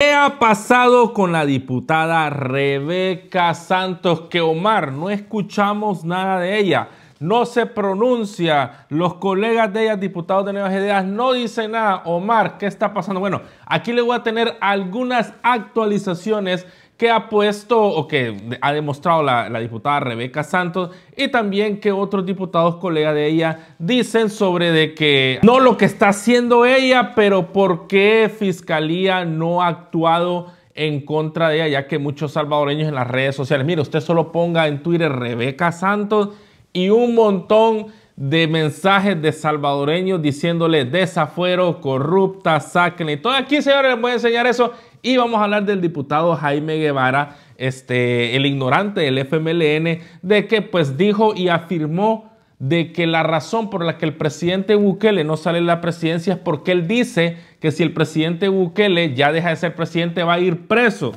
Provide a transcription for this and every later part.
¿Qué ha pasado con la diputada Rebeca Santos? Que Omar, no escuchamos nada de ella, no se pronuncia, los colegas de ella, diputados de Nuevas Ideas, no dicen nada. Omar, ¿qué está pasando? Bueno, aquí le voy a tener algunas actualizaciones que ha puesto o que ha demostrado la, diputada Rebeca Santos y también que otros diputados colegas de ella dicen sobre de que no lo que está haciendo ella, pero por qué Fiscalía no ha actuado en contra de ella, ya que muchos salvadoreños en las redes sociales, mire, usted solo ponga en Twitter Rebeca Santos y un montón de mensajes de salvadoreños diciéndole desafuero, corrupta, y Todo aquí, señores, les voy a enseñar eso y vamos a hablar del diputado Jaime Guevara, este, el ignorante del FMLN, de que pues dijo y afirmó de que la razón por la que el presidente Bukele no sale de la presidencia es porque él dice que si el presidente Bukele ya deja de ser presidente va a ir preso.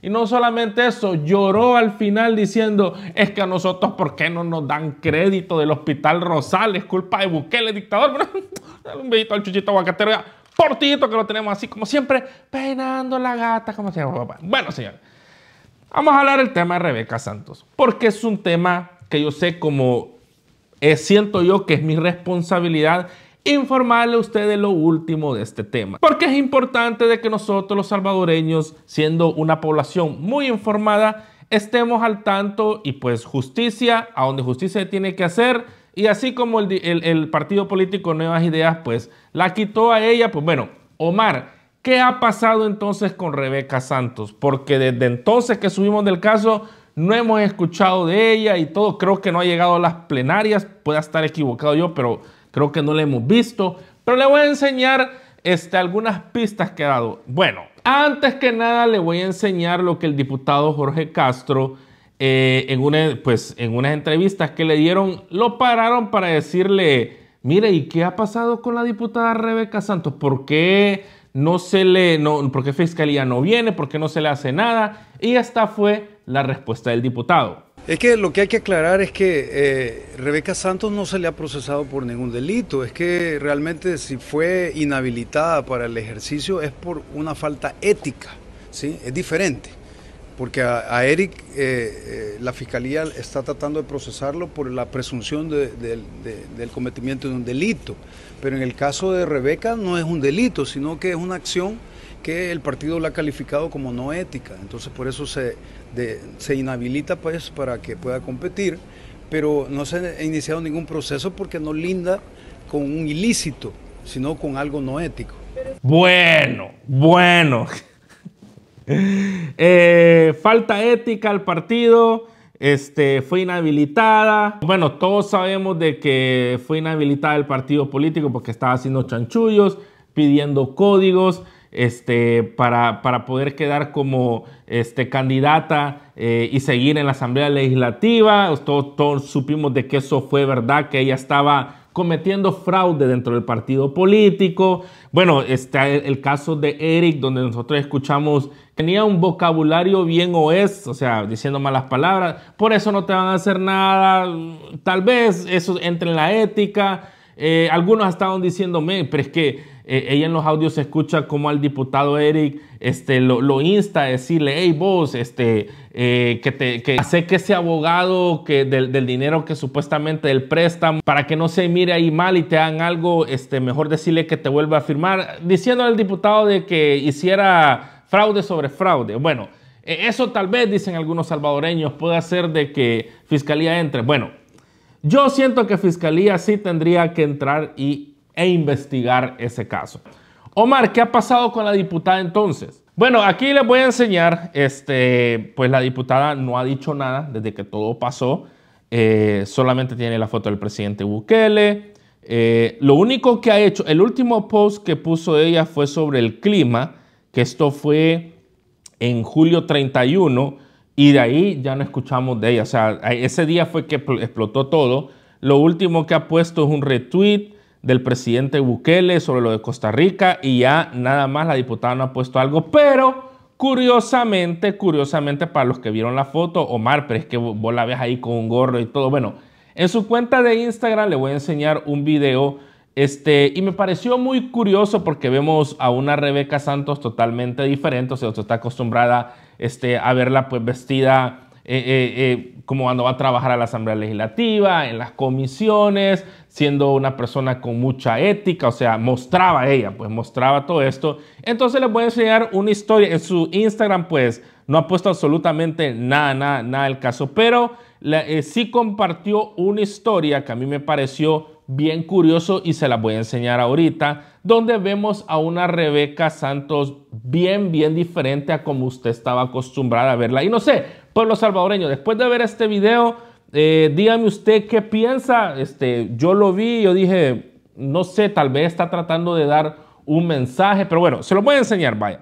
Y no solamente eso, lloró al final diciendo, es que a nosotros, ¿por qué no nos dan crédito del Hospital Rosales? Culpa de Bukele, dictador. un besito al chuchito aguacatero. Portito que lo tenemos así como siempre, peinando la gata, como se llama papá. Bueno, señores, vamos a hablar del tema de Rebeca Santos, porque es un tema que yo sé como eh, siento yo que es mi responsabilidad informarle a ustedes lo último de este tema. Porque es importante de que nosotros los salvadoreños, siendo una población muy informada, estemos al tanto y pues justicia, a donde justicia tiene que hacer, y así como el, partido político Nuevas Ideas, pues la quitó a ella, pues bueno, Omar, ¿qué ha pasado entonces con Rebeca Santos? Porque desde entonces que subimos del caso, no hemos escuchado de ella y todo, creo que no ha llegado a las plenarias, pueda estar equivocado yo, pero creo que no la hemos visto. Pero le voy a enseñar este, algunas pistas que ha dado. Bueno, antes que nada le voy a enseñar lo que el diputado Jorge Castro eh, en, una, pues, en unas entrevistas que le dieron, lo pararon para decirle, mire, ¿y qué ha pasado con la diputada Rebeca Santos? ¿Por qué no se le, no, por qué Fiscalía no viene? ¿Por qué no se le hace nada? Y esta fue la respuesta del diputado. Es que lo que hay que aclarar es que eh, Rebeca Santos no se le ha procesado por ningún delito. Es que realmente si fue inhabilitada para el ejercicio es por una falta ética, ¿sí? Es diferente porque a, Eric eh, eh, la fiscalía está tratando de procesarlo por la presunción del cometimiento de un delito. Pero en el caso de Rebeca no es un delito, sino que es una acción que el partido la ha calificado como no ética. Entonces por eso se, inhabilita pues, para que pueda competir, pero no se ha iniciado ningún proceso porque no linda con un ilícito, sino con algo no ético. Bueno, bueno. Eh, falta ética al partido. Este, fue inhabilitada. Bueno, todos sabemos de que fue inhabilitada el partido político porque estaba haciendo chanchullos, pidiendo códigos este, para, para poder quedar como este, candidata eh, y seguir en la Asamblea Legislativa. Todos, todos supimos de que eso fue verdad, que ella estaba cometiendo fraude dentro del partido político. Bueno, está el caso de Eric, donde nosotros escuchamos, tenía un vocabulario bien o es, o sea, diciendo malas palabras, por eso no te van a hacer nada, tal vez eso entre en la ética. Eh, algunos estaban diciéndome, pero es que eh, ella en los audios se escucha como al diputado Eric este, lo, insta a decirle, hey vos, este, eh, que, te, hace que ese abogado que del, dinero que supuestamente él presta para que no se mire ahí mal y te hagan algo, este, mejor decirle que te vuelva a firmar, diciendo al diputado de que hiciera fraude sobre fraude. Bueno, e, eso tal vez, dicen algunos salvadoreños, puede hacer de que Fiscalía entre. Bueno, yo siento que Fiscalía sí tendría que entrar y, e investigar ese caso. Omar, ¿qué ha pasado con la diputada entonces? Bueno, aquí les voy a enseñar, este, pues la diputada no ha dicho nada desde que todo pasó, eh, solamente tiene la foto del presidente Bukele. Eh, lo único que ha hecho, el último post que puso ella fue sobre el clima, que esto fue en julio 31, y de ahí ya no escuchamos de ella. O sea, ese día fue que explotó todo. Lo último que ha puesto es un retweet del presidente Bukele sobre lo de Costa Rica y ya nada más la diputada no ha puesto algo. Pero curiosamente, curiosamente para los que vieron la foto, Omar, pero es que vos la ves ahí con un gorro y todo. Bueno, en su cuenta de Instagram le voy a enseñar un video este, y me pareció muy curioso porque vemos a una Rebeca Santos totalmente diferente, o sea, usted está acostumbrada este, a verla pues vestida eh, eh, eh, como cuando va a trabajar a la Asamblea Legislativa, en las comisiones, siendo una persona con mucha ética, o sea, mostraba ella, pues mostraba todo esto. Entonces les voy a enseñar una historia. En su Instagram, pues, no ha puesto absolutamente nada, nada, nada del caso, pero sí compartió una historia que a mí me pareció bien curioso y se las voy a enseñar ahorita, donde vemos a una Rebeca Santos bien, bien diferente a como usted estaba acostumbrada a verla. Y no sé, pueblo salvadoreño, después de ver este video, eh, dígame usted qué piensa. Este, yo lo vi, yo dije, no sé, tal vez está tratando de dar un mensaje, pero bueno, se lo voy a enseñar, vaya.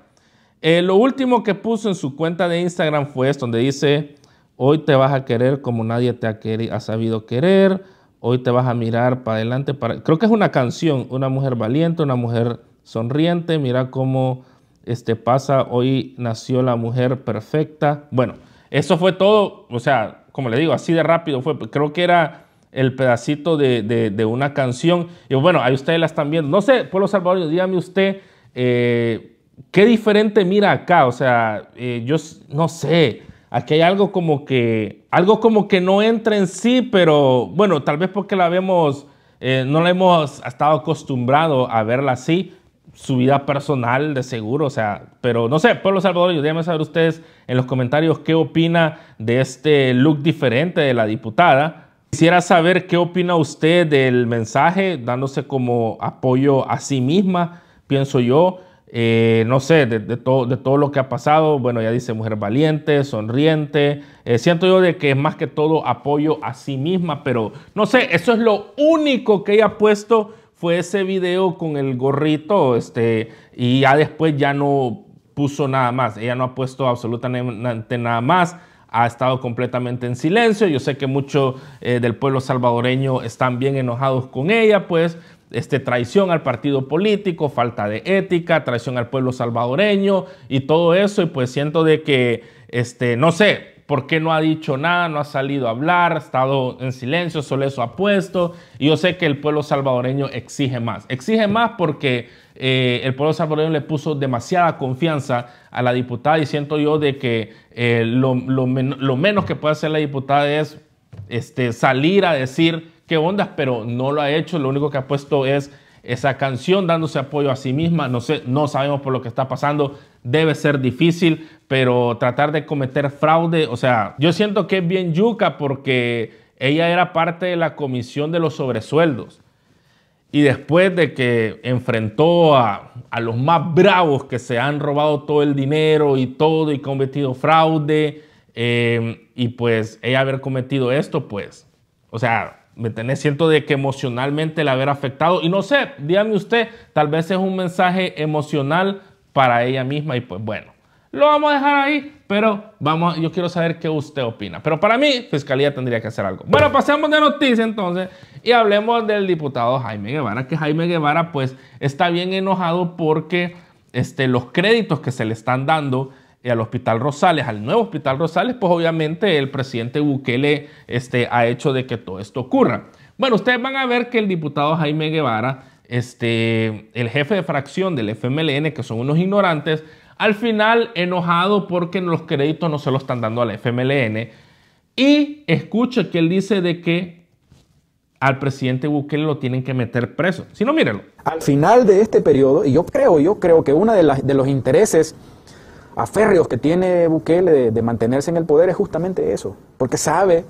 Eh, lo último que puso en su cuenta de Instagram fue esto, donde dice, hoy te vas a querer como nadie te ha, ha sabido querer Hoy te vas a mirar para adelante. Para... Creo que es una canción, una mujer valiente, una mujer sonriente. Mira cómo este, pasa. Hoy nació la mujer perfecta. Bueno, eso fue todo. O sea, como le digo, así de rápido fue. Pues, creo que era el pedacito de, de, una canción. Y bueno, ahí ustedes la están viendo. No sé, pueblo salvadoreño, dígame usted eh, qué diferente mira acá. O sea, eh, yo no sé. Aquí hay algo como que algo como que no entra en sí, pero bueno, tal vez porque la vemos, eh, no la hemos estado acostumbrado a verla así, su vida personal de seguro, o sea, pero no sé, pueblo salvador, déjenme saber ustedes en los comentarios qué opina de este look diferente de la diputada. Quisiera saber qué opina usted del mensaje, dándose como apoyo a sí misma, pienso yo. Eh, no sé, de, todo, de todo lo que ha pasado. Bueno, ya dice mujer valiente, sonriente. Eh, siento yo de que es más que todo apoyo a sí misma, pero no sé, eso es lo único que ella ha puesto fue ese video con el gorrito, este, y ya después ya no puso nada más. Ella no ha puesto absolutamente nada más ha estado completamente en silencio. Yo sé que muchos eh, del pueblo salvadoreño están bien enojados con ella, pues este, traición al partido político, falta de ética, traición al pueblo salvadoreño y todo eso. Y pues siento de que, este, no sé, por qué no ha dicho nada, no ha salido a hablar, ha estado en silencio, solo eso ha puesto. Y yo sé que el pueblo salvadoreño exige más. Exige más porque eh, el pueblo salvadoreño le puso demasiada confianza a la diputada y siento yo de que eh, lo, menos que puede hacer la diputada es este, salir a decir qué onda, pero no lo ha hecho. Lo único que ha puesto es esa canción dándose apoyo a sí misma. No, sé, no sabemos por lo que está pasando. Debe ser difícil, pero tratar de cometer fraude, o sea, yo siento que es bien yuca porque ella era parte de la comisión de los sobresueldos. Y después de que enfrentó a, a los más bravos que se han robado todo el dinero y todo y cometido fraude, eh, y pues ella haber cometido esto, pues, o sea, ¿Me tenés Cierto de que emocionalmente la haber afectado, y no sé, dígame usted, tal vez es un mensaje emocional para ella misma y pues bueno, lo vamos a dejar ahí, pero vamos, yo quiero saber qué usted opina. Pero para mí, Fiscalía tendría que hacer algo. Bueno, pasemos de noticias entonces y hablemos del diputado Jaime Guevara, que Jaime Guevara pues está bien enojado porque este, los créditos que se le están dando al Hospital Rosales, al nuevo Hospital Rosales, pues obviamente el presidente Bukele este, ha hecho de que todo esto ocurra. Bueno, ustedes van a ver que el diputado Jaime Guevara, este, el jefe de fracción del FMLN, que son unos ignorantes, al final enojado porque los créditos no se los están dando al FMLN. Y escucha que él dice de que al presidente Bukele lo tienen que meter preso. Si no, mírenlo. Al final de este periodo, y yo creo, yo creo que uno de los intereses a férreos que tiene Bukele de, mantenerse en el poder es justamente eso, porque sabe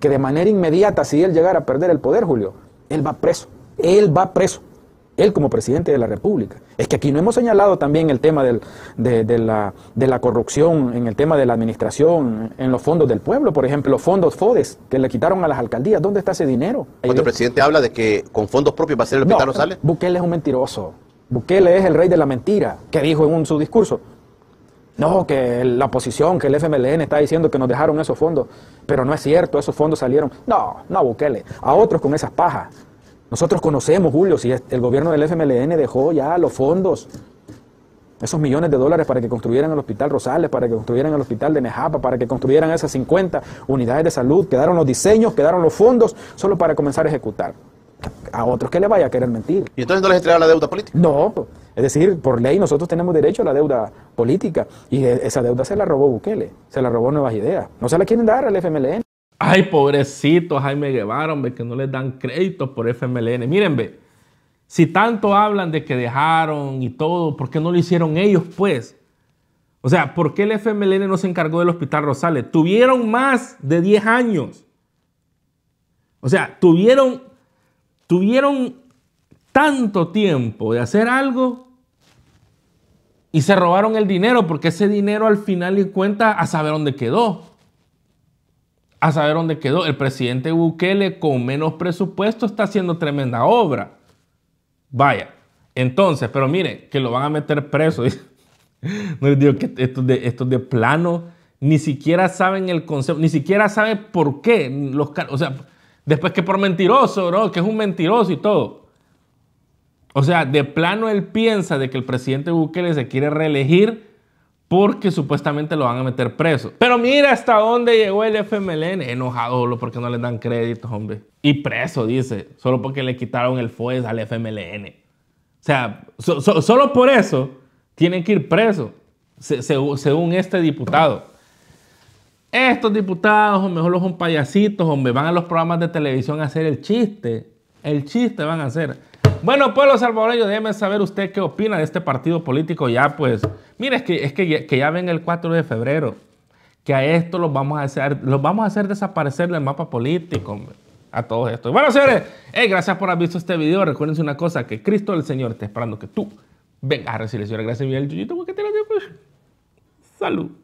que de manera inmediata, si él llegara a perder el poder, Julio, él va preso, él va preso él como presidente de la República. Es que aquí no hemos señalado también el tema de, la, corrupción, en el tema de la administración, en los fondos del pueblo, por ejemplo, los fondos FODES que le quitaron a las alcaldías. ¿Dónde está ese dinero? Cuando el presidente habla de que con fondos propios va a ser el hospital no, Bukele es un mentiroso. Bukele es el rey de la mentira, que dijo en su discurso. No, que la oposición, que el FMLN está diciendo que nos dejaron esos fondos, pero no es cierto, esos fondos salieron. No, no, Bukele, a otros con esas pajas. Nosotros conocemos, Julio, si el gobierno del FMLN dejó ya los fondos, esos millones de dólares para que construyeran el Hospital Rosales, para que construyeran el Hospital de Nejapa, para que construyeran esas 50 unidades de salud, quedaron los diseños, quedaron los fondos, solo para comenzar a ejecutar. A otros que le vaya a querer mentir. ¿Y entonces no les entregaron la deuda política? No, pues, es decir, por ley nosotros tenemos derecho a la deuda política y e-, esa deuda se la robó Bukele, se la robó Nuevas Ideas. No se la quieren dar al FMLN. Ay, pobrecitos, Jaime Guevara, hombre, que no les dan crédito por FMLN. Miren, ve, si tanto hablan de que dejaron y todo, ¿por qué no lo hicieron ellos, pues? O sea, ¿por qué el FMLN no se encargó del Hospital Rosales? Tuvieron más de 10 años. O sea, tuvieron, tuvieron tanto tiempo de hacer algo y se robaron el dinero porque ese dinero al final y cuenta a saber dónde quedó. A saber dónde quedó. El presidente Bukele con menos presupuesto está haciendo tremenda obra. Vaya, entonces, pero mire, que lo van a meter preso. No les digo que estos de, estos de plano ni siquiera saben el concepto, ni siquiera saben por qué los O sea, después que por mentiroso, ¿no? Que es un mentiroso y todo. O sea, de plano él piensa de que el presidente Bukele se quiere reelegir porque supuestamente lo van a meter preso. Pero mira hasta dónde llegó el FMLN. Enojado, porque no le dan créditos, hombre. Y preso, dice, solo porque le quitaron el FOES al FMLN. O sea, solo por eso tienen que ir preso, según este diputado. Estos diputados, mejor los son payasitos, hombre, van a los programas de televisión a hacer el chiste. El chiste van a hacer. Bueno, pueblo salvadoreño, déjeme saber usted qué opina de este partido político ya, pues. Mire, es que, es que, ya ven el 4 de febrero, que a esto los vamos a hacer, los vamos a hacer desaparecer del mapa político, A todos estos. Bueno, señores, gracias por haber visto este video. Recuérdense una cosa, que Cristo el Señor está esperando que tú vengas a recibir. Señores, gracias, Miguel Yuyito, porque te lo pues. Salud.